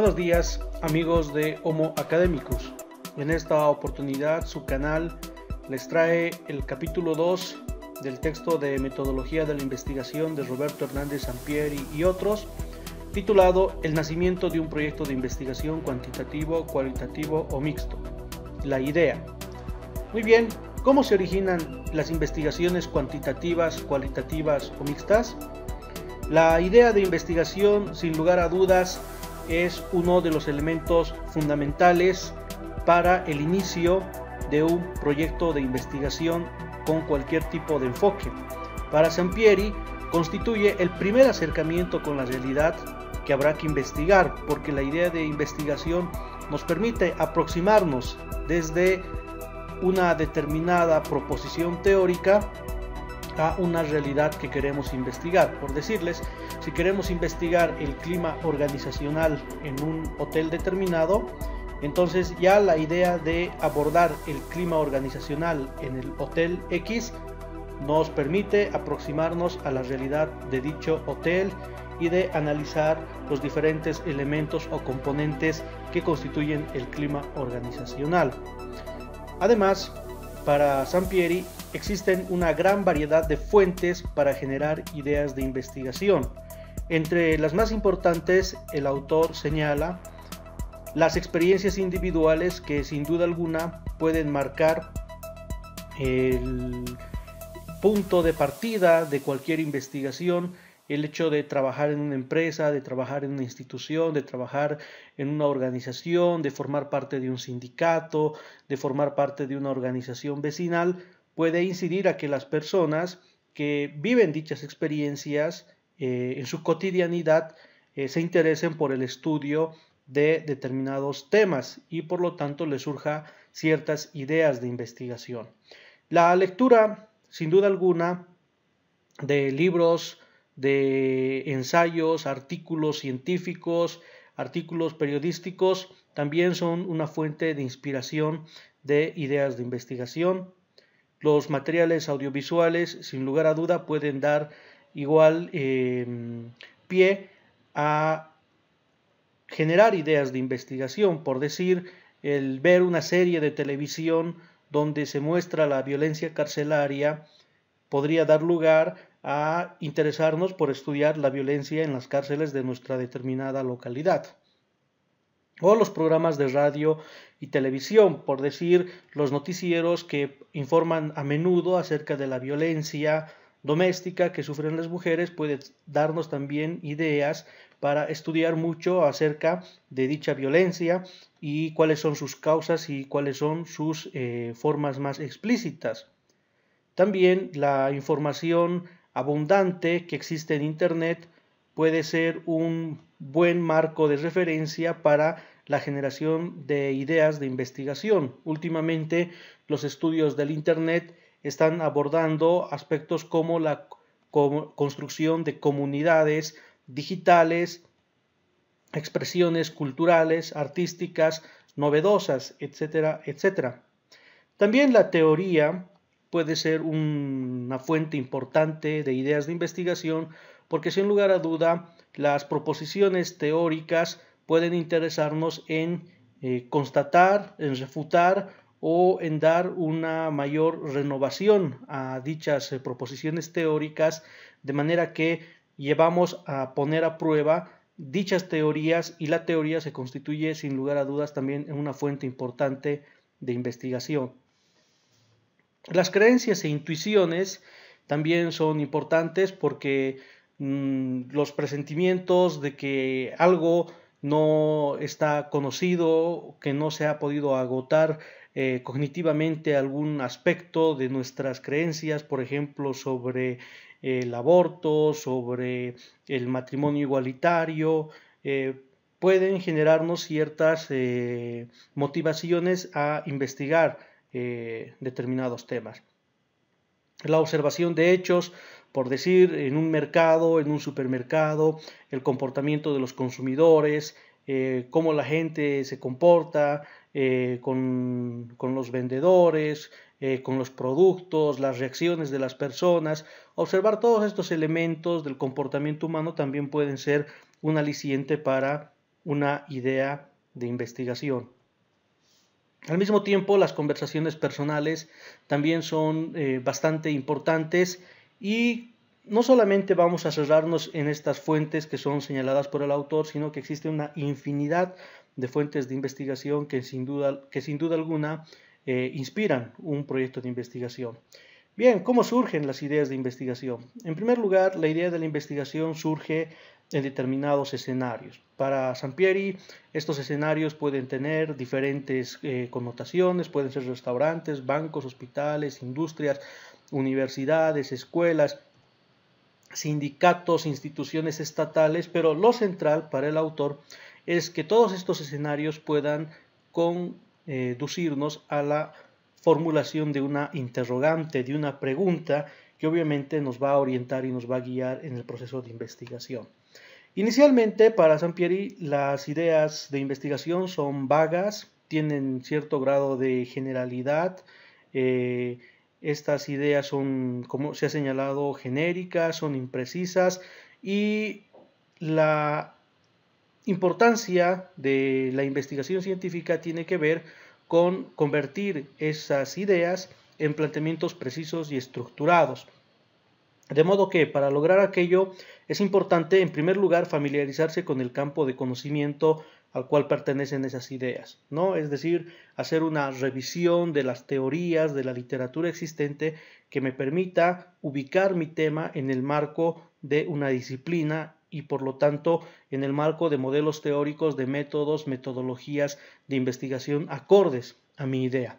Buenos días amigos de Homo académicos En esta oportunidad su canal les trae el capítulo 2 del texto de Metodología de la Investigación de Roberto Hernández Sampieri y otros, titulado El nacimiento de un proyecto de investigación cuantitativo, cualitativo o mixto. La idea. Muy bien, ¿cómo se originan las investigaciones cuantitativas, cualitativas o mixtas? La idea de investigación, sin lugar a dudas, es uno de los elementos fundamentales para el inicio de un proyecto de investigación con cualquier tipo de enfoque. Para Sampieri constituye el primer acercamiento con la realidad que habrá que investigar, porque la idea de investigación nos permite aproximarnos desde una determinada proposición teórica a una realidad que queremos investigar. Por decirles, si queremos investigar el clima organizacional en un hotel determinado, entonces ya la idea de abordar el clima organizacional en el hotel X nos permite aproximarnos a la realidad de dicho hotel y de analizar los diferentes elementos o componentes que constituyen el clima organizacional. Además, para Sampieri existen una gran variedad de fuentes para generar ideas de investigación. Entre las más importantes, el autor señala las experiencias individuales que sin duda alguna pueden marcar el punto de partida de cualquier investigación, el hecho de trabajar en una empresa, de trabajar en una institución, de trabajar en una organización, de formar parte de un sindicato, de formar parte de una organización vecinal, puede incidir a que las personas que viven dichas experiencias eh, en su cotidianidad eh, se interesen por el estudio de determinados temas y por lo tanto les surja ciertas ideas de investigación. La lectura, sin duda alguna, de libros, de ensayos, artículos científicos, artículos periodísticos, también son una fuente de inspiración de ideas de investigación. Los materiales audiovisuales, sin lugar a duda, pueden dar igual eh, pie a generar ideas de investigación, por decir, el ver una serie de televisión donde se muestra la violencia carcelaria podría dar lugar a interesarnos por estudiar la violencia en las cárceles de nuestra determinada localidad. O los programas de radio y televisión, por decir, los noticieros que informan a menudo acerca de la violencia doméstica que sufren las mujeres puede darnos también ideas para estudiar mucho acerca de dicha violencia y cuáles son sus causas y cuáles son sus eh, formas más explícitas. También la información abundante que existe en Internet puede ser un buen marco de referencia para la generación de ideas de investigación. Últimamente los estudios del Internet están abordando aspectos como la construcción de comunidades digitales, expresiones culturales, artísticas, novedosas, etcétera, etcétera. También la teoría puede ser una fuente importante de ideas de investigación porque sin lugar a duda las proposiciones teóricas pueden interesarnos en eh, constatar, en refutar o en dar una mayor renovación a dichas eh, proposiciones teóricas, de manera que llevamos a poner a prueba dichas teorías y la teoría se constituye sin lugar a dudas también en una fuente importante de investigación. Las creencias e intuiciones también son importantes porque mm, los presentimientos de que algo no está conocido, que no se ha podido agotar eh, cognitivamente algún aspecto de nuestras creencias, por ejemplo, sobre el aborto, sobre el matrimonio igualitario, eh, pueden generarnos ciertas eh, motivaciones a investigar determinados temas. La observación de hechos, por decir, en un mercado, en un supermercado, el comportamiento de los consumidores, eh, cómo la gente se comporta eh, con, los vendedores, eh, con los productos, las reacciones de las personas. Observar todos estos elementos del comportamiento humano también pueden ser un aliciente para una idea de investigación. Al mismo tiempo, las conversaciones personales también son bastante importantes y no solamente vamos a cerrarnos en estas fuentes que son señaladas por el autor, sino que existe una infinidad de fuentes de investigación que sin duda, alguna eh, inspiran un proyecto de investigación. Bien, ¿cómo surgen las ideas de investigación? En primer lugar, la idea de la investigación surge en determinados escenarios. Para Sampieri, estos escenarios pueden tener diferentes eh, connotaciones, pueden ser restaurantes, bancos, hospitales, industrias, universidades, escuelas, sindicatos, instituciones estatales, pero lo central para el autor es que todos estos escenarios puedan conducirnos a la formulación de una interrogante, de una pregunta que obviamente nos va a orientar y nos va a guiar en el proceso de investigación. Inicialmente, para Sampieri, las ideas de investigación son vagas, tienen cierto grado de generalidad, eh, estas ideas son, como se ha señalado, genéricas, son imprecisas y la importancia de la investigación científica tiene que ver con convertir esas ideas en planteamientos precisos y estructurados. De modo que para lograr aquello es importante en primer lugar familiarizarse con el campo de conocimiento al cual pertenecen esas ideas, ¿no? Es decir, hacer una revisión de las teorías, de la literatura existente que me permita ubicar mi tema en el marco de una disciplina y por lo tanto en el marco de modelos teóricos, de métodos, metodologías de investigación acordes a mi idea.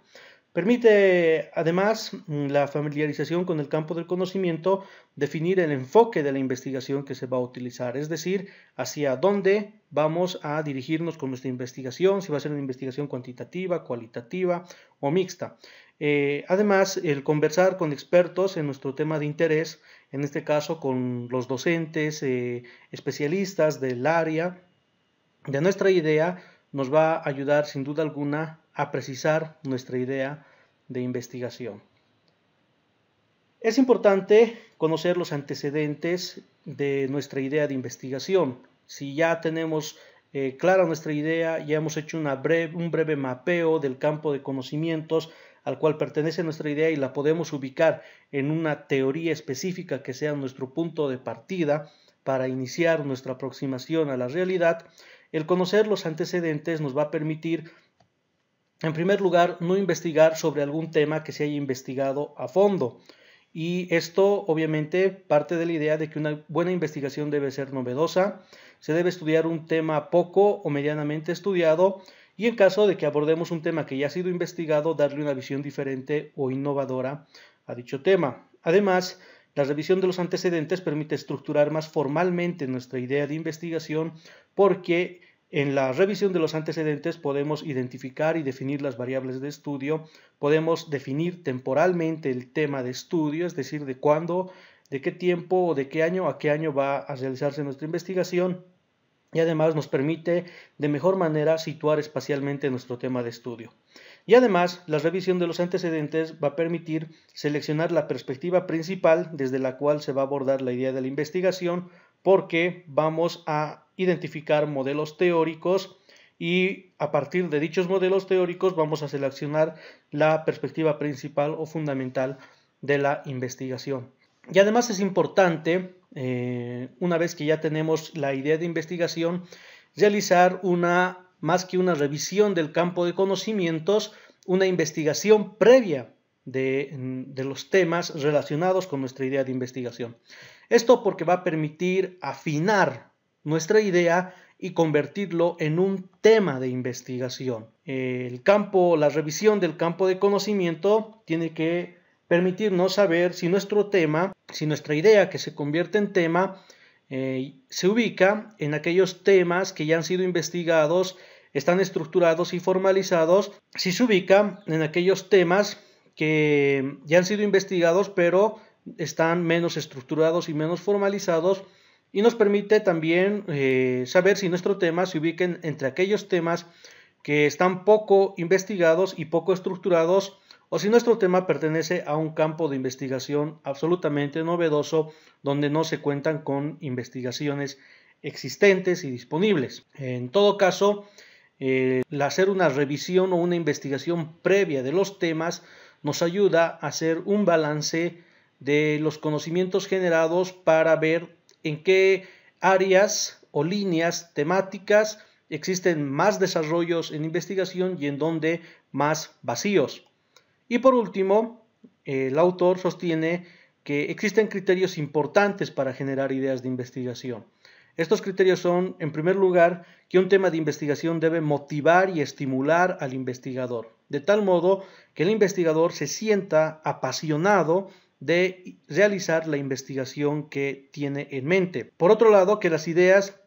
Permite además mm, la familiarización con el campo del conocimiento definir el enfoque de la investigación que se va a utilizar, es decir, hacia dónde vamos a dirigirnos con nuestra investigación, si va a ser una investigación cuantitativa, cualitativa o mixta. Eh, además, el conversar con expertos en nuestro tema de interés, en este caso con los docentes, eh, especialistas del área, de nuestra idea, nos va a ayudar sin duda alguna a precisar nuestra idea de investigación. Es importante conocer los antecedentes de nuestra idea de investigación. Si ya tenemos eh, clara nuestra idea, ya hemos hecho un breve mapeo del campo de conocimientos al cual pertenece nuestra idea y la podemos ubicar en una teoría específica que sea nuestro punto de partida para iniciar nuestra aproximación a la realidad, el conocer los antecedentes nos va a permitir en primer lugar, no investigar sobre algún tema que se haya investigado a fondo. Y esto obviamente parte de la idea de que una buena investigación debe ser novedosa, se debe estudiar un tema poco o medianamente estudiado y en caso de que abordemos un tema que ya ha sido investigado, darle una visión diferente o innovadora a dicho tema. Además, la revisión de los antecedentes permite estructurar más formalmente nuestra idea de investigación porque en la revisión de los antecedentes podemos identificar y definir las variables de estudio, podemos definir temporalmente el tema de estudio, es decir, de cuándo, de qué tiempo o de qué año a qué año va a realizarse nuestra investigación y además nos permite de mejor manera situar espacialmente nuestro tema de estudio. Y además, la revisión de los antecedentes va a permitir seleccionar la perspectiva principal desde la cual se va a abordar la idea de la investigación porque vamos a identificar modelos teóricos y a partir de dichos modelos teóricos vamos a seleccionar la perspectiva principal o fundamental de la investigación. Y además es importante, eh, una vez que ya tenemos la idea de investigación, realizar una, más que una revisión del campo de conocimientos, una investigación previa de, los temas relacionados con nuestra idea de investigación. Esto porque va a permitir afinar nuestra idea y convertirlo en un tema de investigación. El campo, la revisión del campo de conocimiento tiene que permitirnos saber si nuestro tema, si nuestra idea que se convierte en tema, eh, se ubica en aquellos temas que ya han sido investigados, están estructurados y formalizados, si se ubica en aquellos temas que ya han sido investigados, pero están menos estructurados y menos formalizados y nos permite también eh, saber si nuestro tema se ubica entre aquellos temas que están poco investigados y poco estructurados o si nuestro tema pertenece a un campo de investigación absolutamente novedoso donde no se cuentan con investigaciones existentes y disponibles. En todo caso, eh, hacer una revisión o una investigación previa de los temas nos ayuda a hacer un balance de los conocimientos generados para ver en qué áreas o líneas temáticas existen más desarrollos en investigación y en dónde más vacíos. Y por último, el autor sostiene que existen criterios importantes para generar ideas de investigación. Estos criterios son, en primer lugar, que un tema de investigación debe motivar y estimular al investigador de tal modo que el investigador se sienta apasionado de realizar la investigación que tiene en mente. Por otro lado, que las ideas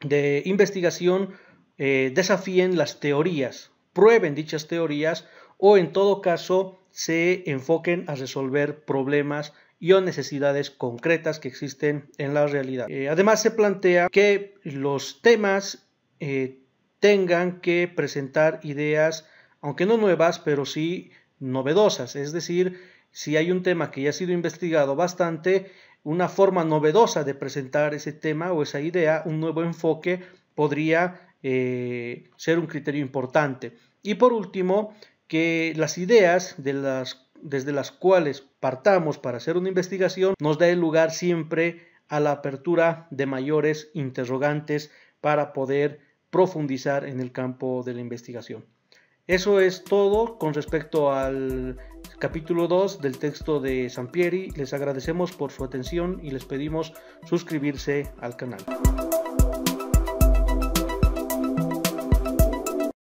de investigación eh, desafíen las teorías, prueben dichas teorías o en todo caso se enfoquen a resolver problemas y o necesidades concretas que existen en la realidad. Eh, además se plantea que los temas eh, tengan que presentar ideas aunque no nuevas, pero sí novedosas. Es decir, si hay un tema que ya ha sido investigado bastante, una forma novedosa de presentar ese tema o esa idea, un nuevo enfoque, podría eh, ser un criterio importante. Y por último, que las ideas desde las cuales partamos para hacer una investigación nos da lugar siempre a la apertura de mayores interrogantes para poder profundizar en el campo de la investigación. Eso es todo con respecto al capítulo 2 del texto de Sampieri. Les agradecemos por su atención y les pedimos suscribirse al canal.